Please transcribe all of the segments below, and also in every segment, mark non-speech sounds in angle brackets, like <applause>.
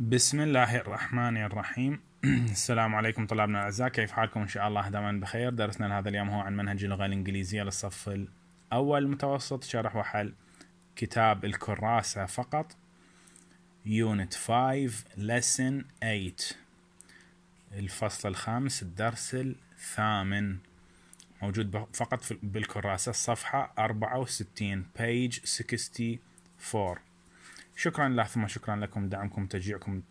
بسم الله الرحمن الرحيم <clears throat> السلام عليكم طلابنا الاعزاء كيف حالكم ان شاء الله دائما بخير درسنا لهذا اليوم هو عن منهج اللغه الانجليزيه للصف الاول المتوسط شرح وحل كتاب الكراسه فقط يونت 5 لسن 8 الفصل الخامس الدرس الثامن موجود فقط بالكراسه الصفحه 64 page 64 شكرا له ثم شكرا لكم دعمكم تشجيعكم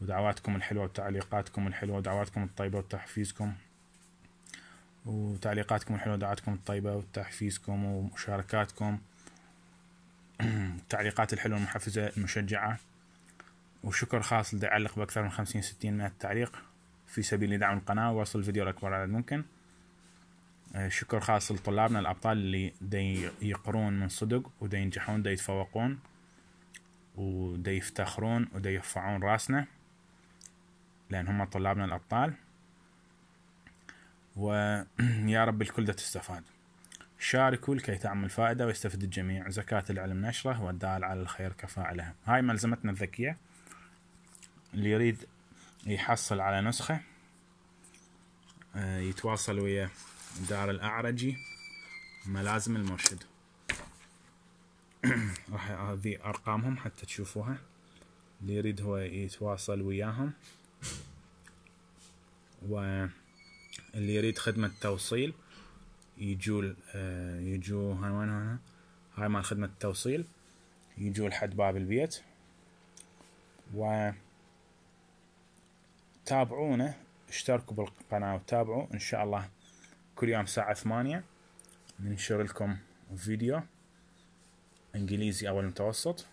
ودعواتكم الحلوة وتعليقاتكم الحلوة ودعواتكم الطيبة وتحفيزكم وتعليقاتكم الحلوة ودعواتكم الطيبة وتحفيزكم ومشاركاتكم <clears throat> التعليقات الحلوة المحفزة المشجعة وشكر خاص لدي يعلق بأكثر من خمسين ستين من التعليق في سبيل دعم القناة ووصل الفيديو لأكبر عدد ممكن آه، شكر خاص لطلابنا الأبطال اللي دي يقرون من صدق ودي ينجحون دي يتفوقون ودا يفتخرون ودا يرفعون راسنا لأن هم طلابنا الأبطال ويا <clears throat> رب الكل دا تستفاد شاركوا لكي تعمل فائدة ويستفيد الجميع زكاة العلم نشره والدال على الخير كفاعله هاي ملزمتنا الذكية اللي يريد يحصل على نسخة آه، يتواصل ويا دار الأعرجي ملازم المرشد <clears throat> راح هذه ارقامهم حتى تشوفوها اللي يريد هو يتواصل وياهم واللي يريد خدمة توصيل يجول آه، يجو هنا وين هنا هاي مال خدمة التوصيل يجو لحد باب البيت و تابعونا اشتركوا بالقناة وتابعوا ان شاء الله كل يوم الساعة ثمانية ننشر لكم فيديو انجليزي اول متوسط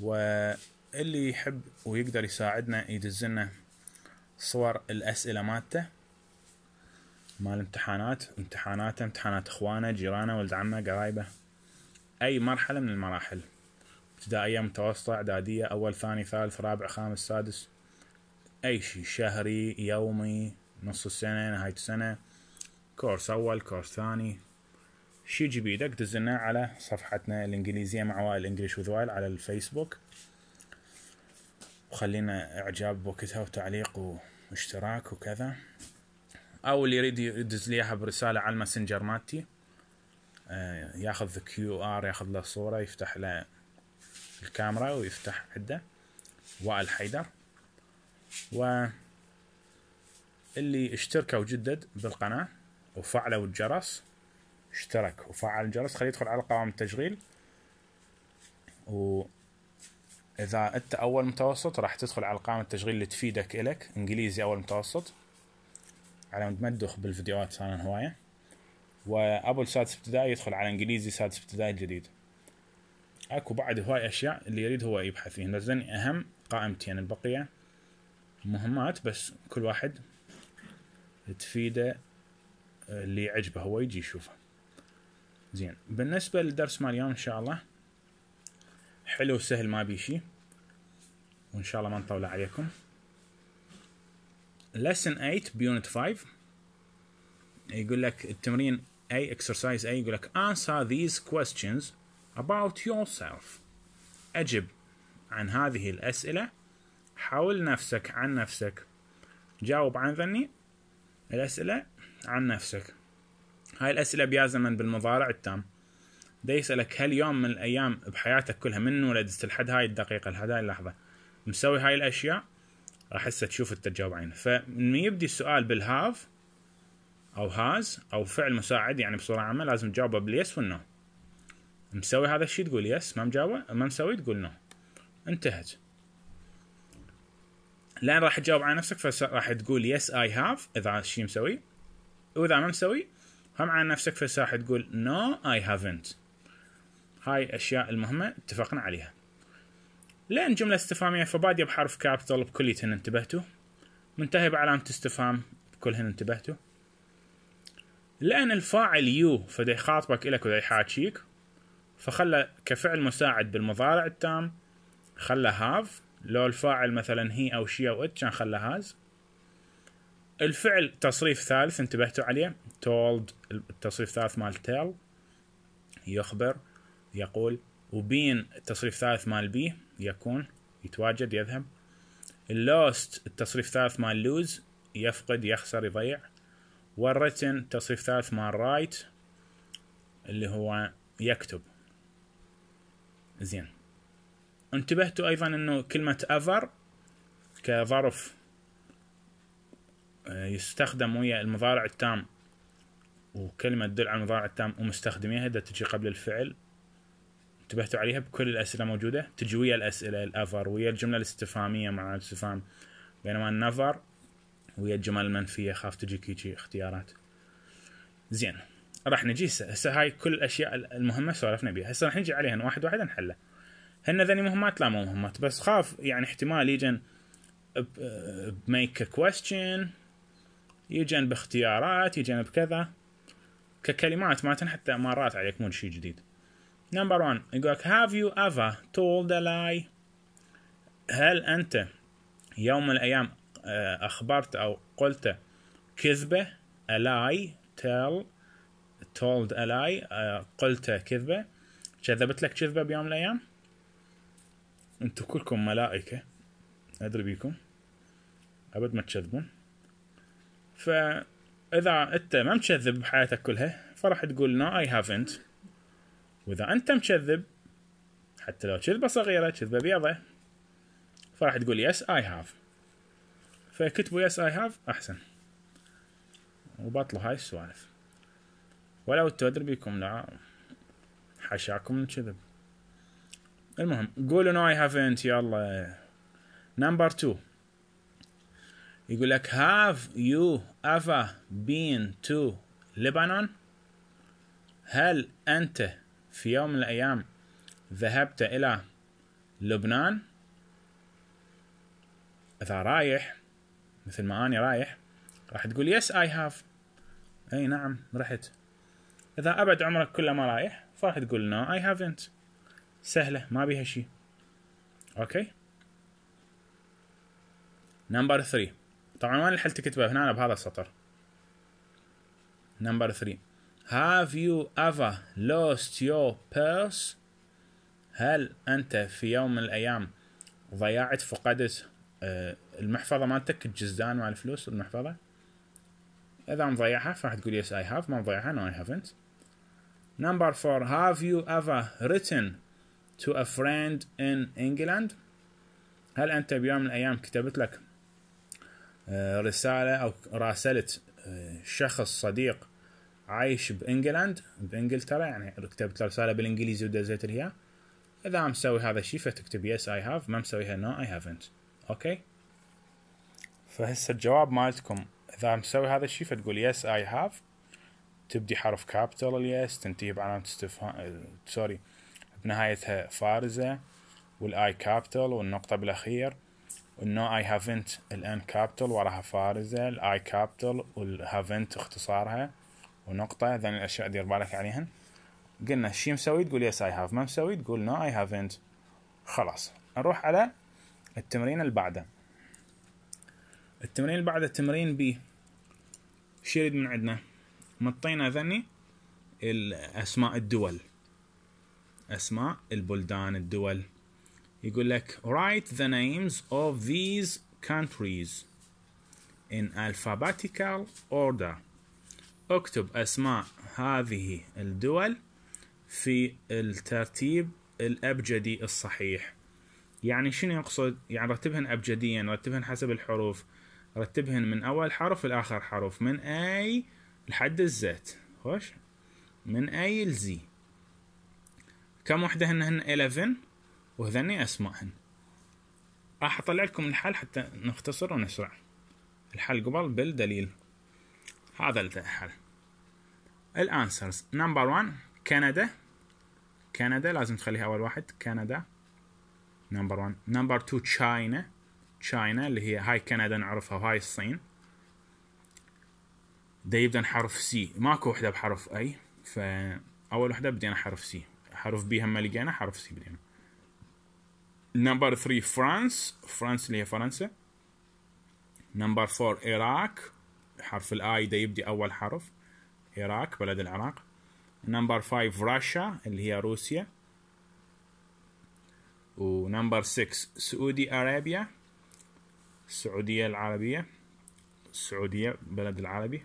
واللي يحب ويقدر يساعدنا يدزلنا صور الاسئله مالته مال امتحانات امتحاناته امتحانات اخوانه جيرانه ولد عمه قرايبه اي مرحله من المراحل ابتدائيه متوسطه اعداديه اول ثاني ثالث رابع خامس سادس اي شيء شهري يومي نص السنه نهايه السنه كورس اول كورس ثاني شيء بيدك دزناه على صفحتنا الانجليزيه مع وائل انجلش وذ وائل على الفيسبوك وخلينا اعجاب بوقتها وتعليق واشتراك وكذا او اللي يريد يدز لي اياها برساله على الماسنجر مالتي آه ياخذ كيو ار ياخذ له صوره يفتح له الكاميرا ويفتح عده وائل حيدر و اللي اشتركوا جدد بالقناه وفعلوا الجرس اشترك وفعل الجرس خليه يدخل على قوائم التشغيل و اذا انت اول متوسط راح تدخل على قائمة التشغيل اللي تفيدك الك انجليزي اول متوسط على ما تمدخ بالفيديوهات صار هواية وابو السادس ابتدائي يدخل على انجليزي سادس ابتدائي الجديد اكو بعد هواي اشياء اللي يريد هو يبحث فيها نزلني اهم قائمتين يعني البقية مهمات بس كل واحد تفيده اللي يعجبه هو يجي يشوفه زين بالنسبة للدرس مال اليوم إن شاء الله حلو وسهل ما بي شي وإن شاء الله ما نطول عليكم lesson 8 بيونت 5 يقول لك التمرين A exercise A يقول لك answer these questions about yourself أجب عن هذه الأسئلة حول نفسك عن نفسك جاوب عن ذني الأسئلة عن نفسك هاي الأسئلة بيازمن بالمضارع التام دا يسألك هل يوم من الأيام بحياتك كلها من ولدت لحد هاي الدقيقة لحد هاي اللحظة مسوي هاي الأشياء راح هسه تشوف انت تجاوب عينه فمن يبدي السؤال بالهاف او هاز او فعل مساعد يعني بصوره عامه لازم تجاوبه باليس والنو مسوي هذا الشيء تقول يس ما مجاوبه ما مسوي تقول نو انتهت لان راح تجاوب على نفسك فراح تقول يس اي هاف اذا الشيء مسوي واذا ما مسوي هم عن نفسك في الساحه تقول نو اي هافنت هاي الاشياء المهمه اتفقنا عليها لان جملة استفهامية فبادية بحرف كابيتال بكليتهن انتبهتوا منتهي بعلامة استفهام هن انتبهتوا لأن الفاعل يو فدا يخاطبك إلك ودا يحاكيك فخلى كفعل مساعد بالمضارع التام خلى هاف لو الفاعل مثلا هي أو شي أو إت كان خلى هاز الفعل تصريف ثالث انتبهتوا عليه told التصريف الثالث مال tell يخبر يقول وبين التصريف الثالث مال بي يكون يتواجد يذهب اللوست التصريف الثالث مال لوز يفقد يخسر يضيع والريتن التصريف الثالث مال رايت اللي هو يكتب زين انتبهتوا ايضا انه كلمة ever كظرف آه، يستخدم ويا المضارع التام وكلمة تدل على المضارع التام ومستخدميها إذا تجي قبل الفعل انتبهتوا عليها بكل الأسئلة موجودة تجي ويا الأسئلة الأفر ويا الجملة الاستفهامية مع الاستفهام بينما النفر ويا الجمل المنفية خاف تجيك هيجي اختيارات زين راح نجي هسه هاي كل الاشياء المهمه سولفنا بيها هسه راح نجي عليها واحد واحد نحله هن ذني مهمات لا مو مهمات بس خاف يعني احتمال يجن بميك كويستشن يجن باختيارات يجن بكذا ككلمات ما حتى مرات عليك مو شيء جديد نمبر 1 يقول لك هاف يو ever told a lie هل أنت يوم من الأيام آه، أخبرت أو قلت كذبة a lie tell told a lie آه، قلت كذبة كذبت لك كذبة بيوم من الأيام انتو كلكم ملائكة أدري بيكم أبد ما تكذبون ف اذا انت ما مكذب بحياتك كلها فراح تقول نو اي هافنت واذا انت مكذب حتى لو كذبه صغيره كذبه بيضه فراح تقول يس اي هاف فكتبوا يس اي هاف احسن وبطلوا هاي السوالف ولو تودر بيكم لا حشاكم الكذب المهم قولوا نو اي هافنت يلا نمبر 2 يقول لك have you ever been to Lebanon هل أنت في يوم من الأيام ذهبت إلى لبنان إذا رايح مثل ما أنا رايح راح تقول yes I have أي نعم رحت إذا أبد عمرك كله ما رايح فراح تقول no I haven't سهلة ما بيها شيء أوكي okay. Number 3 طبعا وين الحل تكتبه هنا بهذا السطر نمبر 3 Have you ever lost your purse هل أنت في يوم من الأيام ضيعت فقدت آه، المحفظة مالتك الجزدان مال الفلوس المحفظة إذا مضيعها فراح تقول yes I have ما مضيعها no I haven't Number four Have you ever written to a friend in England هل أنت بيوم من الأيام كتبت لك آه، رسالة أو راسلت آه، شخص صديق عايش بإنجلاند بإنجلترا يعني كتبت رسالة بالإنجليزي ودزيت لها إذا عم سوي هذا الشيء فتكتب يس أي هاف ما مسويها نو أي هافنت أوكي فهسه الجواب مالتكم إذا عم سوي هذا الشيء فتقول يس أي هاف تبدي حرف كابيتال اليس تنتهي بعلامة استفهام آه، سوري بنهايتها فارزة والاي كابيتال والنقطة بالأخير انه اي هافنت الان كابيتال وراها فارزه الاي كابيتال والهافنت اختصارها ونقطه ذن الاشياء دير بالك عليهن قلنا شي مسوي تقول يس اي هاف ما مسوي تقول نو اي هافنت خلاص نروح على التمرين اللي بعده التمرين اللي بعده تمرين بي شو يريد من عندنا مطينا ذني اسماء الدول اسماء البلدان الدول يقول لك write the names of these countries in alphabetical order اكتب اسماء هذه الدول في الترتيب الابجدي الصحيح يعني شنو يقصد يعني رتبهن ابجديا رتبهن حسب الحروف رتبهن من اول حرف لاخر حرف من اي لحد الزت خوش من اي لزي كم وحده هن 11 وهذني أسمائهن راح أطلع لكم الحل حتى نختصر ونسرع الحل قبل بالدليل هذا الحل الانسرز نمبر 1 كندا كندا لازم تخليها اول واحد كندا نمبر 1 نمبر 2 تشاينا تشاينا اللي هي هاي كندا نعرفها وهاي الصين دا يبدا حرف سي ماكو وحده بحرف اي فاول وحده بدينا حرف سي حرف بي هم لقينا حرف سي بدينا نمبر 3 فرانس فرانس اللي هي فرنسا نمبر 4 العراق حرف الاي ده يبدي اول حرف العراق بلد العراق نمبر 5 روسيا اللي هي روسيا ونمبر 6 سعودي ارابيا السعوديه العربيه السعوديه بلد العربي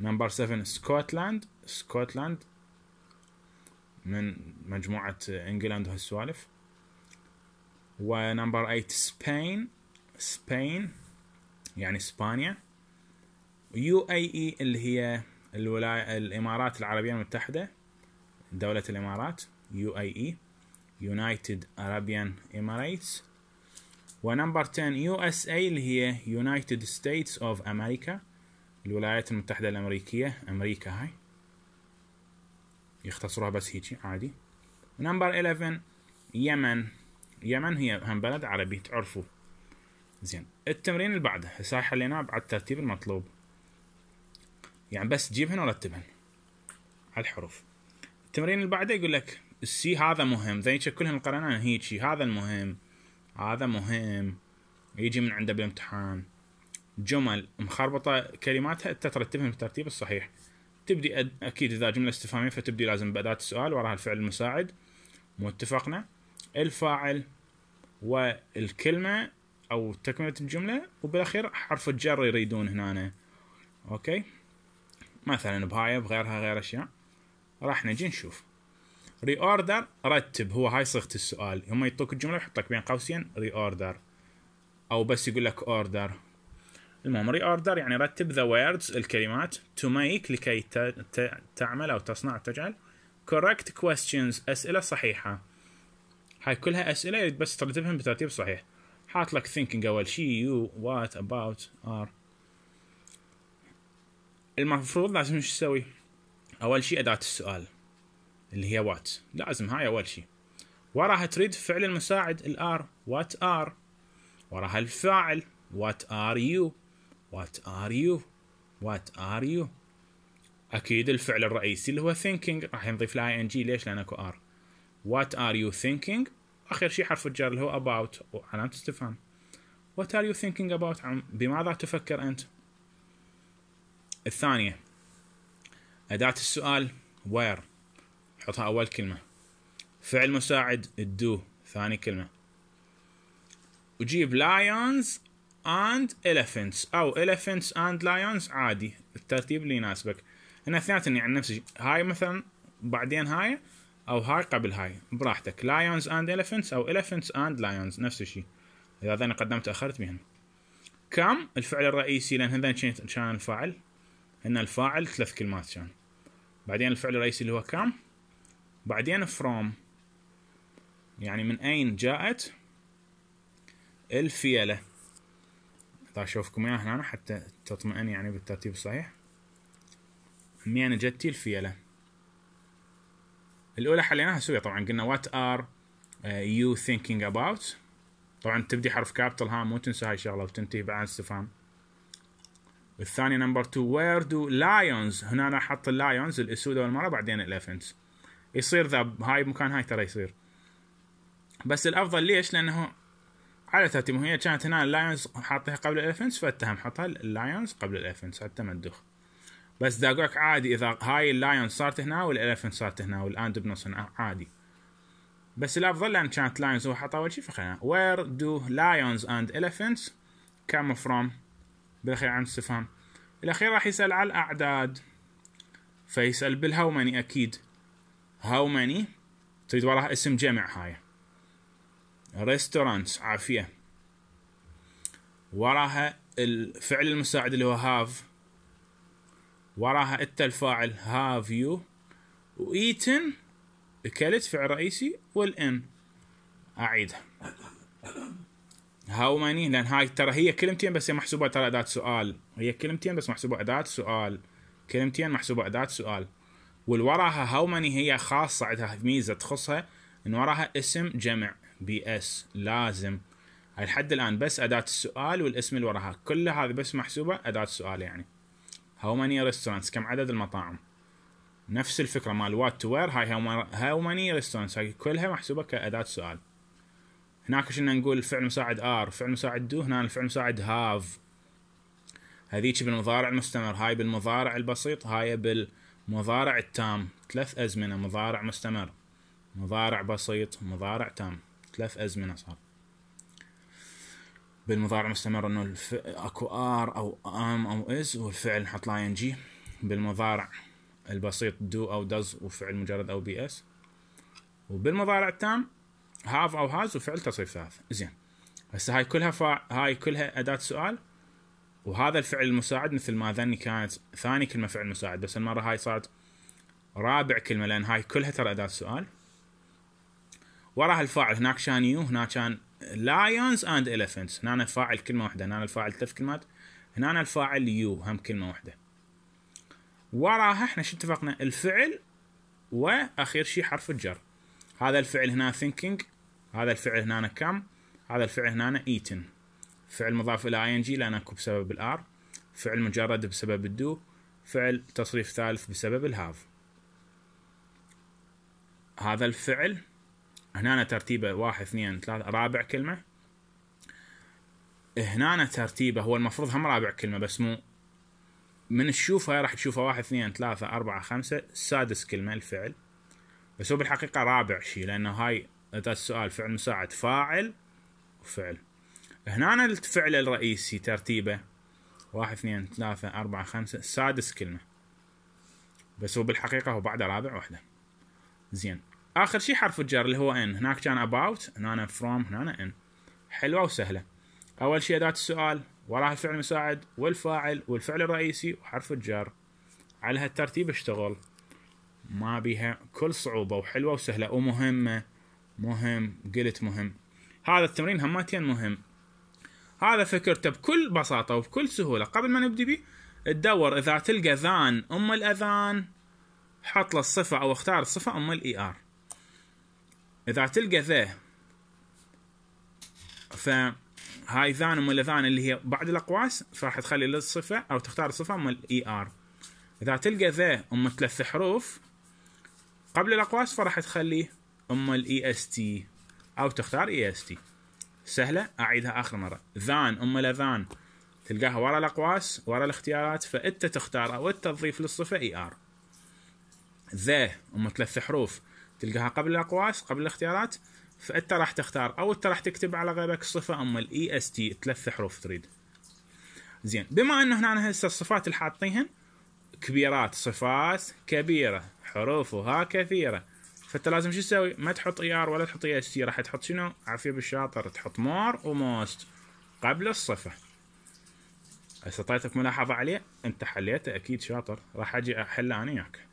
نمبر 7 سكوتلاند سكوتلاند من مجموعه انجلاند وهالسوالف ونمبر 8 سبين سبين يعني اسبانيا يو اي اي اللي هي الولاية الامارات العربية المتحدة دولة الامارات يو اي اي يونايتد ارابيان اميريتس ونمبر 10 يو اس اي اللي هي يونايتد ستيتس اوف امريكا الولايات المتحدة الامريكية امريكا هاي يختصروها بس هيجي عادي نمبر 11 يمن اليمن هي هم بلد عربي تعرفوا زين التمرين اللي بعده هسه حليناه على الترتيب المطلوب يعني بس جيبهن ورتبهن على الحروف التمرين اللي بعده يقول لك السي هذا مهم زين كلهم قرانا هيك هذا المهم هذا مهم يجي من عنده بالامتحان جمل مخربطة كلماتها انت ترتبهم بالترتيب الصحيح تبدي اكيد اذا جملة استفهامية فتبدي لازم بأداة السؤال وراها الفعل المساعد مو اتفقنا الفاعل والكلمة أو تكملة الجملة وبالأخير حرف الجر يريدون هنا أوكي مثلا بهاي بغيرها غير أشياء راح نجي نشوف ري اوردر رتب هو هاي صيغه السؤال هم يعطوك الجمله يحط لك بين قوسين ري اوردر او بس يقول لك اوردر المهم ري اوردر يعني رتب ذا words الكلمات تو ميك لكي تعمل او تصنع تجعل كوركت كويستشنز اسئله صحيحه هاي كلها اسئله بس ترتبهم بترتيب صحيح حاط لك thinking اول شيء يو وات اباوت ار المفروض لازم ايش تسوي؟ اول شيء اداه السؤال اللي هي وات لازم هاي اول شيء وراها تريد فعل المساعد الار وات ار وراها الفاعل وات ار يو وات ار يو وات ار يو اكيد الفعل الرئيسي اللي هو thinking راح نضيف لها ان جي ليش؟ لان اكو ار وات ار يو ثينكينج اخر شيء حرف الجر اللي هو اباوت علامه استفهام وات ار يو ثينكينج اباوت بماذا تفكر انت الثانيه اداه السؤال وير حطها اول كلمه فعل مساعد الدو ثاني كلمه وجيب lions and elephants او elephants and lions عادي الترتيب اللي يناسبك هنا اثنين يعني نفس الشيء هاي مثلا بعدين هاي او هاي قبل هاي براحتك لايونز اند اليفنتس او اليفنتس اند لايونز نفس الشيء اذا هذين قدمت اخرت بهم كم الفعل الرئيسي لان هذين كان الفاعل هنا الفاعل ثلاث كلمات كان بعدين الفعل الرئيسي اللي هو كم بعدين فروم يعني من اين جاءت الفيله اذا اشوفكم اياها هنا حتى تطمئن يعني بالترتيب الصحيح من اين جتي الفيله الاولى حليناها سوية طبعا قلنا وات ار يو ثينكينج اباوت طبعا تبدي حرف كابيتال ها مو تنسى هاي الشغله وتنتهي بعد استفهام والثاني نمبر 2 وير دو لايونز هنا انا احط اللايونز الاسود اول مره بعدين الالفنتس يصير ذا هاي مكان هاي ترى يصير بس الافضل ليش لانه على ترتيبهم هي كانت هنا اللايونز حاطها قبل الالفنتس فاتهم حطها اللايونز قبل الالفنتس حتى ما تدخ بس دا لك عادي اذا هاي اللايون صارت هنا والالفنت صارت هنا والاند بنص هنا عادي بس الافضل لان كانت لايونز هو حط اول شيء فخلينا وير دو لايونز اند elephants كم فروم بالاخير عن استفهام الاخير راح يسال على الاعداد فيسال بالهاو ماني اكيد هاو ماني تريد وراها اسم جمع هاي ريستورانتس عافيه وراها الفعل المساعد اللي هو هاف وراها انت الفاعل هاف يو وايتن اكلت فعل رئيسي والان اعيدها هاو ماني لان هاي ترى هي كلمتين بس هي محسوبه ترى اداه سؤال هي كلمتين بس محسوبه اداه سؤال كلمتين محسوبه اداه سؤال والوراها هاو ماني هي خاصه عندها ميزه تخصها ان وراها اسم جمع بي اس لازم هاي لحد الان بس اداه السؤال والاسم اللي وراها كل هذه بس محسوبه اداه سؤال يعني هاو ماني ريستورانتس كم عدد المطاعم نفس الفكره مال وات تو وير هاي هاو ماني ريستورانتس هاي كلها محسوبه كاداه سؤال هناك كنا نقول فعل مساعد ار فعل مساعد دو هنا الفعل مساعد هاف هذيك بالمضارع المستمر هاي بالمضارع البسيط هاي بالمضارع التام ثلاث ازمنه مضارع مستمر مضارع بسيط مضارع تام ثلاث ازمنه صار بالمضارع المستمر انه الف... اكو ار او ام او از والفعل نحط لاي ان جي بالمضارع البسيط دو او داز وفعل مجرد او بي اس وبالمضارع التام هاف او هاز وفعل تصريف ثلاث زين هسه هاي كلها فا... هاي كلها اداه سؤال وهذا الفعل المساعد مثل ما ذني كانت ثاني كلمه فعل مساعد بس المره هاي صارت رابع كلمه لان هاي كلها ترى اداه سؤال وراها الفاعل هناك كان يو هناك كان lions and elephants هنا الفاعل كلمه واحده هنا الفاعل ثلاث كلمات هنا الفاعل يو هم كلمه واحده وراها احنا شو اتفقنا الفعل واخير شيء حرف الجر هذا الفعل هنا thinking هذا الفعل هنا كم هذا الفعل هنا ايتن فعل مضاف الى اي ان جي لان اكو بسبب الار فعل مجرد بسبب الدو فعل تصريف ثالث بسبب الهاف هذا الفعل هنا ترتيبه واحد اثنين ثلاثة رابع كلمة هنا ترتيبه هو المفروض هم رابع كلمة بس مو من تشوفها راح تشوفها واحد اثنين ثلاثة أربعة خمسة سادس كلمة الفعل بس هو بالحقيقة رابع شيء لأنه هاي السؤال فعل مساعد فاعل وفعل هنا الفعل الرئيسي ترتيبه واحد اثنين ثلاثة أربعة خمسة سادس كلمة بس هو بالحقيقة هو بعده رابع وحدة زين اخر شيء حرف الجر اللي هو ان هناك كان about هنا فروم هنا ان حلوه وسهله اول شيء اداه السؤال وراها الفعل المساعد والفاعل والفعل الرئيسي وحرف الجر على هالترتيب اشتغل ما بيها كل صعوبه وحلوه وسهله ومهمه مهم قلت مهم هذا التمرين همتين مهم هذا فكرته بكل بساطه وبكل سهوله قبل ما نبدي بيه تدور اذا تلقى ذان ام الاذان حط له الصفه او اختار الصفه ام الاي ار e اذا تلقى ذا ف هاي ذان ولا ذان اللي هي بعد الاقواس فراح تخلي للصفه او تختار الصفه مال اي e ار اذا تلقى ذا ام ثلاث حروف قبل الاقواس فراح تخلي ام الاي اس e تي او تختار اي اس تي سهله اعيدها اخر مره ذان ام الاذان تلقاها ورا الاقواس ورا الاختيارات فانت تختار او انت تضيف للصفه اي e ار ذا ام ثلاث حروف تلقاها قبل الاقواس قبل الاختيارات فانت راح تختار او انت راح تكتب على غيرك الصفه اما الاي اس e تي ثلاث حروف تريد زين بما انه هنا هسه الصفات اللي حاطينهن كبيرات صفات كبيره حروفها كثيره فانت لازم شو تسوي ما تحط اي e ار ولا تحط اي اس تي راح تحط شنو عافيه بالشاطر تحط مور وموست قبل الصفه هسه اعطيتك ملاحظه عليه انت حليته اكيد شاطر راح اجي احله انا وياك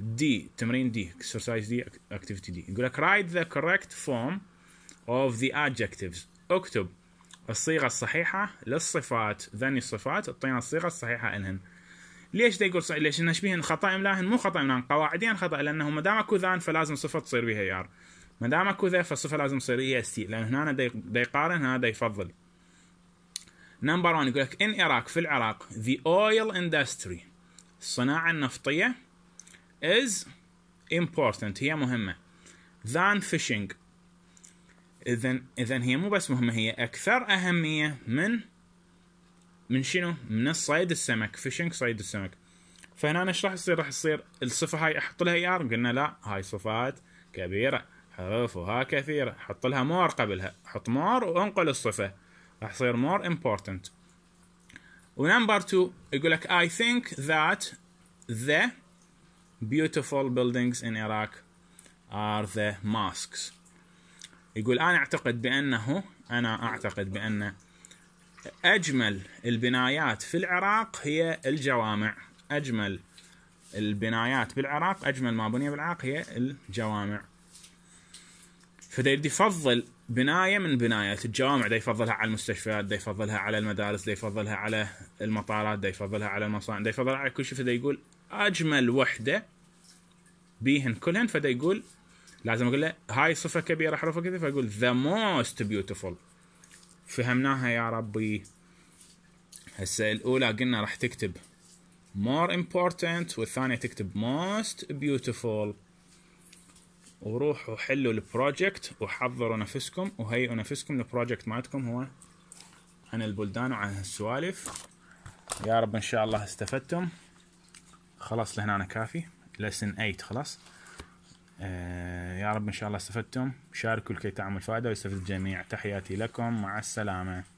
دي تمرين دي اكسرسايز دي اكتيفيتي دي يقول لك رايت ذا كوريكت فورم اوف ذا adjectives اكتب الصيغه الصحيحه للصفات ذني الصفات اعطينا الصيغه الصحيحه الهن ليش ده يقول صحيح ليش انه شبيه خطا املاهن مو خطا املاهن قواعديا خطا لانه ما دام اكو ذان فلازم صفه تصير بها يار ما دام اكو ذا فالصفه لازم تصير اي اس تي لان هنا دا يقارن هنا دا يفضل نمبر 1 يقول لك ان اراك في العراق the oil industry الصناعه النفطيه is important هي مهمة than fishing اذا اذا هي مو بس مهمة هي اكثر اهمية من من شنو؟ من الصيد السمك فيشنج صيد السمك فهنا ايش راح يصير؟ راح يصير الصفة هاي احط لها اي قلنا لا هاي صفات كبيرة حروفها كثيرة حط لها مور قبلها حط مور وانقل الصفة راح يصير مور امبورتنت ونمبر 2 يقول لك I think that the beautiful buildings in Iraq are the mosques يقول أنا أعتقد بأنه أنا أعتقد بأن أجمل البنايات في العراق هي الجوامع أجمل البنايات بالعراق أجمل ما بني بالعراق هي الجوامع فدا يفضل بناية من بنايات الجوامع ده يفضلها على المستشفيات ده يفضلها على المدارس ده يفضلها على المطارات ده يفضلها على المصانع ده يفضلها على كل شيء فده يقول اجمل وحده بيهن كلهن فدا يقول لازم اقول له هاي صفه كبيره حروفها كذا فاقول ذا موست بيوتيفول فهمناها يا ربي هسه الاولى قلنا راح تكتب more important والثانيه تكتب most beautiful وروحوا حلوا البروجكت وحضروا نفسكم وهيئوا نفسكم البروجكت مالتكم هو عن البلدان وعن هالسوالف يا رب ان شاء الله استفدتم خلاص لهنا أنا كافي لسن 8 خلاص آه يا رب إن شاء الله استفدتم شاركوا لكي تعمل فائدة ويستفيد الجميع تحياتي لكم مع السلامة